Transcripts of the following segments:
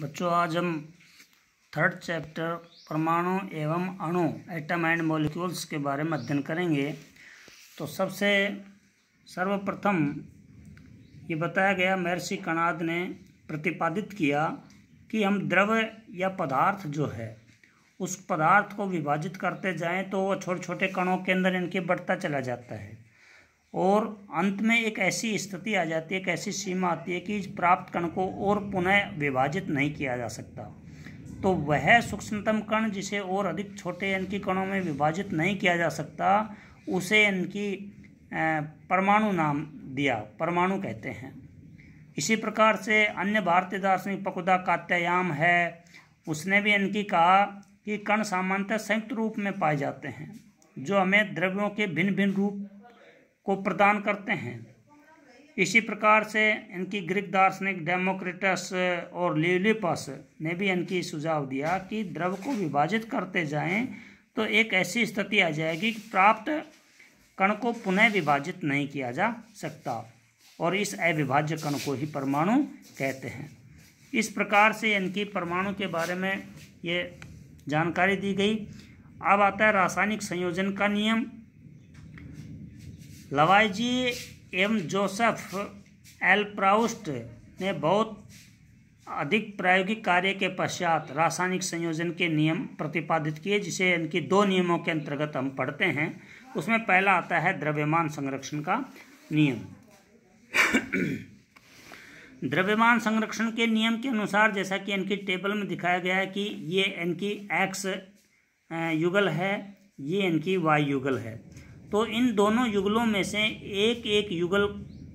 बच्चों आज हम थर्ड चैप्टर परमाणु एवं अणु एटम एंड मॉलिक्यूल्स के बारे में अध्ययन करेंगे तो सबसे सर्वप्रथम ये बताया गया महर्षि कणाद ने प्रतिपादित किया कि हम द्रव या पदार्थ जो है उस पदार्थ को विभाजित करते जाएं तो वह छोटे छोटे कणों के अंदर इनके बढ़ता चला जाता है और अंत में एक ऐसी स्थिति आ जाती है एक ऐसी सीमा आती है कि प्राप्त कण को और पुनः विभाजित नहीं किया जा सकता तो वह सूक्ष्मतम कण जिसे और अधिक छोटे इनकी कणों में विभाजित नहीं किया जा सकता उसे इनकी परमाणु नाम दिया परमाणु कहते हैं इसी प्रकार से अन्य भारतीय दार्शनिक पकुदा कात्यायाम है उसने भी इनकी कहा कि कण सामान्यतः संयुक्त रूप में पाए जाते हैं जो हमें द्रव्यों के भिन्न भिन्न रूप को प्रदान करते हैं इसी प्रकार से इनकी ग्रीक दार्शनिक डेमोक्रेटस और ल्यूलिपस ने भी इनकी सुझाव दिया कि द्रव को विभाजित करते जाएं तो एक ऐसी स्थिति आ जाएगी कि प्राप्त कण को पुनः विभाजित नहीं किया जा सकता और इस अविभाज्य कण को ही परमाणु कहते हैं इस प्रकार से इनकी परमाणु के बारे में ये जानकारी दी गई अब आता है रासायनिक संयोजन का नियम Lavoisier M Joseph L Proust ने बहुत अधिक प्रायोगिक कार्य के पश्चात रासायनिक संयोजन के नियम प्रतिपादित किए जिसे इनकी दो नियमों के अंतर्गत हम पढ़ते हैं उसमें पहला आता है द्रव्यमान संरक्षण का नियम द्रव्यमान संरक्षण के नियम के अनुसार जैसा कि इनकी टेबल में दिखाया गया है कि ये इनकी एक्स युगल है ये इनकी वाई युगल है तो इन दोनों युगलों में से एक एक युगल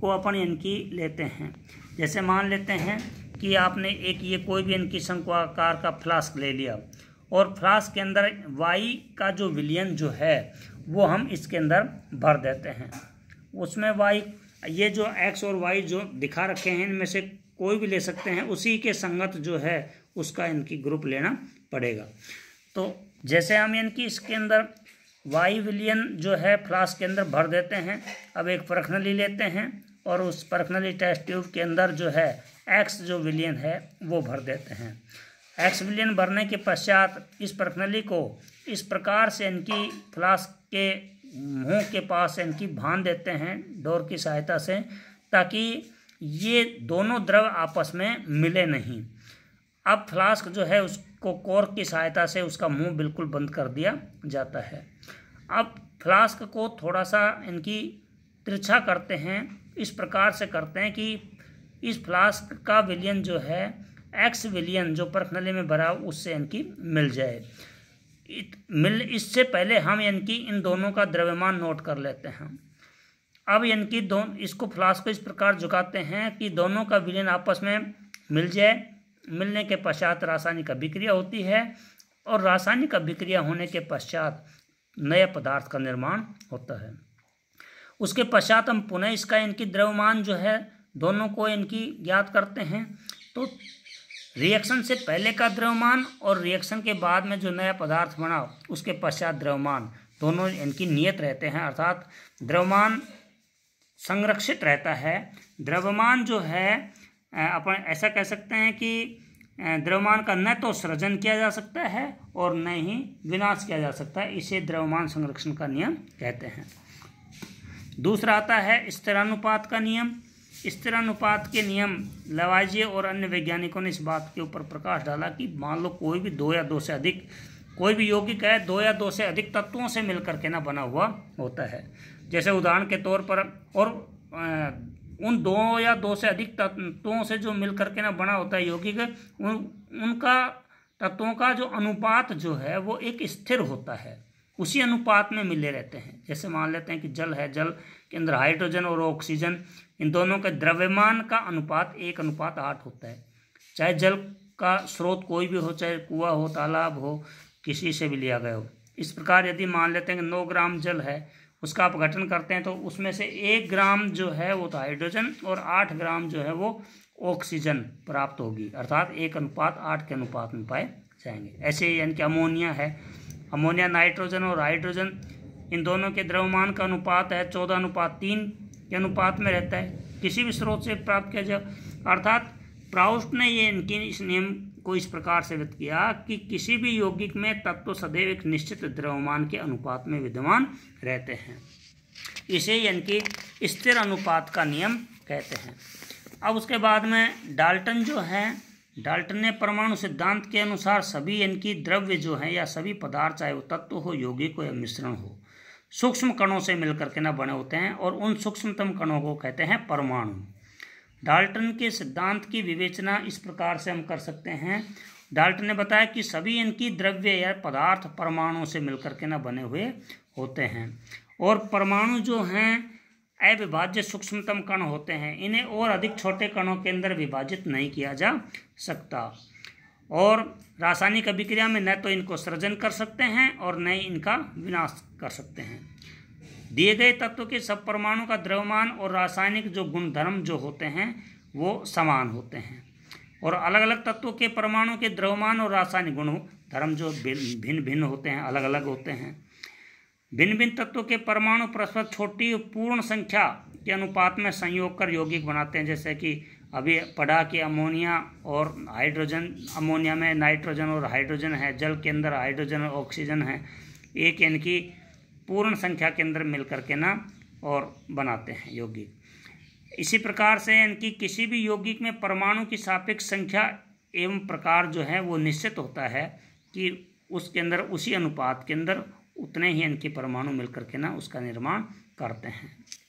को अपन इनकी लेते हैं जैसे मान लेते हैं कि आपने एक ये कोई भी यानी शंकुआकार का फ्लास्क ले लिया और फ्लास्क के अंदर वाई का जो विलियन जो है वो हम इसके अंदर भर देते हैं उसमें वाई ये जो एक्स और वाई जो दिखा रखे हैं इनमें से कोई भी ले सकते हैं उसी के संगत जो है उसका इनकी ग्रुप लेना पड़ेगा तो जैसे हम इनकी कि इसके अंदर वाई विलियन जो है फ्लास्क के अंदर भर देते हैं अब एक परखनली लेते हैं और उस परखनली टेस्ट ट्यूब के अंदर जो है एक्स जो विलियन है वो भर देते हैं एक्स विलियन भरने के पश्चात इस परखनली को इस प्रकार से इनकी फ्लास्क के मुंह के पास इनकी भान देते हैं डोर की सहायता से ताकि ये दोनों द्रव आपस में मिले नहीं अब फ्लास्क जो है उस को कोर की सहायता से उसका मुंह बिल्कुल बंद कर दिया जाता है अब फ्लास्क को थोड़ा सा इनकी तिरछा करते हैं इस प्रकार से करते हैं कि इस फ्लास्क का विलियन जो है एक्स विलियन जो परखनले में भरा उससे इनकी मिल जाए इत, मिल इससे पहले हम इनकी इन दोनों का द्रव्यमान नोट कर लेते हैं अब इनकी दो इसको फ्लास्क को इस प्रकार झुकाते हैं कि दोनों का विलियन आपस में मिल जाए मिलने के पश्चात रासायनिक अभिक्रिया होती है और रासायनिक अभिक्रिया होने के पश्चात नए पदार्थ का निर्माण होता है उसके पश्चात हम पुनः इसका इनकी द्रव्यमान जो है दोनों को इनकी ज्ञात करते हैं तो रिएक्शन से पहले का द्रव्यमान और रिएक्शन के बाद में जो नया पदार्थ बना उसके पश्चात द्रव्यमान दोनों इनकी नियत रहते हैं अर्थात द्रव्यमान संरक्षित रहता है द्रव्यमान जो है अपन ऐसा कह सकते हैं कि द्रव्यमान का न तो सृजन किया जा सकता है और न ही विनाश किया जा सकता है इसे द्रव्यमान संरक्षण का नियम कहते हैं दूसरा आता है स्तरानुपात का नियम स्तरानुपात के नियम लवाजिए और अन्य वैज्ञानिकों ने इस बात के ऊपर प्रकाश डाला कि मान लो कोई भी दो या दो से अधिक कोई भी यौगिक है दो या दो से अधिक तत्वों से मिलकर के ना बना हुआ होता है जैसे उदाहरण के तौर पर और उन दो या दो से अधिक तत्वों से जो मिल करके ना बना होता है यौगिक उन उनका तत्वों का जो अनुपात जो है वो एक स्थिर होता है उसी अनुपात में मिले रहते हैं जैसे मान लेते हैं कि जल है जल के अंदर हाइड्रोजन और ऑक्सीजन इन दोनों के द्रव्यमान का अनुपात एक अनुपात आठ होता है चाहे जल का स्रोत कोई भी हो चाहे कुआं हो तालाब हो किसी से भी लिया गया हो इस प्रकार यदि मान लेते हैं कि नौ ग्राम जल है उसका आप गठन करते हैं तो उसमें से एक ग्राम जो है वो तो हाइड्रोजन और आठ ग्राम जो है वो ऑक्सीजन प्राप्त होगी अर्थात एक अनुपात आठ के अनुपात में पाए जाएंगे ऐसे यानी कि अमोनिया है अमोनिया नाइट्रोजन और हाइड्रोजन इन दोनों के द्रव्यमान का अनुपात है चौदह अनुपात तीन के अनुपात में रहता है किसी भी स्रोत से प्राप्त किया जाए अर्थात प्राउस्ट ने ये इनकी इस नियम को इस प्रकार से व्यक्त किया कि किसी भी यौगिक में तत्व तो सदैव एक निश्चित द्रव्यमान के अनुपात में विद्यमान रहते हैं इसे यानी कि स्थिर अनुपात का नियम कहते हैं अब उसके बाद में डाल्टन जो है डाल्टन ने परमाणु सिद्धांत के अनुसार सभी यानी द्रव्य जो हैं या सभी पदार्थ चाहे वो तत्व हो यौगिक हो या मिश्रण हो सूक्ष्म कणों से मिलकर के ना बने होते हैं और उन सूक्ष्मतम कणों को कहते हैं परमाणु डाल्टन के सिद्धांत की विवेचना इस प्रकार से हम कर सकते हैं डाल्टन ने बताया कि सभी इनकी द्रव्य या पदार्थ परमाणु से मिलकर के ना बने हुए होते हैं और परमाणु जो हैं अविभाज्य सूक्ष्मतम कण होते हैं इन्हें और अधिक छोटे कणों के अंदर विभाजित नहीं किया जा सकता और रासायनिक अभिक्रिया में न तो इनको सृजन कर सकते हैं और न ही इनका विनाश कर सकते हैं दिए गए तत्व के सब परमाणु का द्रव्यमान और रासायनिक जो गुणधर्म जो होते हैं वो समान होते हैं और अलग अलग तत्वों के परमाणु के द्रव्यमान और रासायनिक गुण धर्म जो भिन्न भिन्न होते हैं अलग अलग होते हैं भिन्न भिन्न तत्वों के परमाणु परस्पर छोटी पूर्ण संख्या के अनुपात में संयोग कर यौगिक बनाते हैं जैसे कि अभी पढ़ा कि अमोनिया और हाइड्रोजन अमोनिया में नाइट्रोजन और हाइड्रोजन है जल के अंदर हाइड्रोजन और ऑक्सीजन है एक यानी पूर्ण संख्या के अंदर मिल करके ना और बनाते हैं यौगिक इसी प्रकार से इनकी किसी भी यौगिक में परमाणु की सापेक्ष संख्या एवं प्रकार जो है वो निश्चित होता है कि उसके अंदर उसी अनुपात के अंदर उतने ही इनके परमाणु मिलकर के ना उसका निर्माण करते हैं